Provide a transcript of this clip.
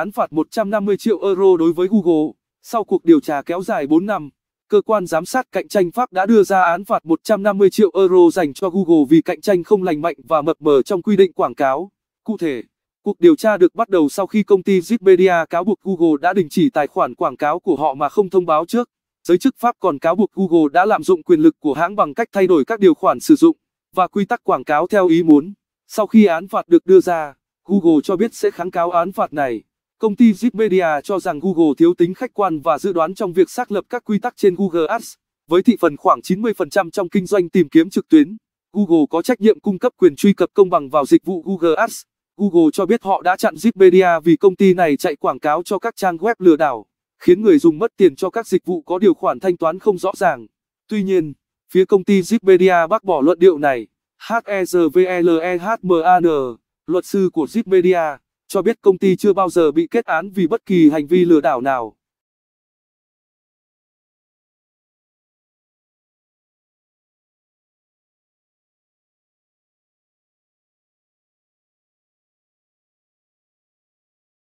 án phạt 150 triệu euro đối với Google. Sau cuộc điều tra kéo dài 4 năm, cơ quan giám sát cạnh tranh Pháp đã đưa ra án phạt 150 triệu euro dành cho Google vì cạnh tranh không lành mạnh và mập mờ trong quy định quảng cáo. Cụ thể, cuộc điều tra được bắt đầu sau khi công ty Zipmedia cáo buộc Google đã đình chỉ tài khoản quảng cáo của họ mà không thông báo trước. Giới chức Pháp còn cáo buộc Google đã lạm dụng quyền lực của hãng bằng cách thay đổi các điều khoản sử dụng và quy tắc quảng cáo theo ý muốn. Sau khi án phạt được đưa ra, Google cho biết sẽ kháng cáo án phạt này. Công ty Zipmedia cho rằng Google thiếu tính khách quan và dự đoán trong việc xác lập các quy tắc trên Google Ads. Với thị phần khoảng 90% trong kinh doanh tìm kiếm trực tuyến, Google có trách nhiệm cung cấp quyền truy cập công bằng vào dịch vụ Google Ads. Google cho biết họ đã chặn Zipmedia vì công ty này chạy quảng cáo cho các trang web lừa đảo, khiến người dùng mất tiền cho các dịch vụ có điều khoản thanh toán không rõ ràng. Tuy nhiên, phía công ty Zipmedia bác bỏ luận điệu này. HEZVLEHMAN, e luật sư của Zipmedia cho biết công ty chưa bao giờ bị kết án vì bất kỳ hành vi lừa đảo nào.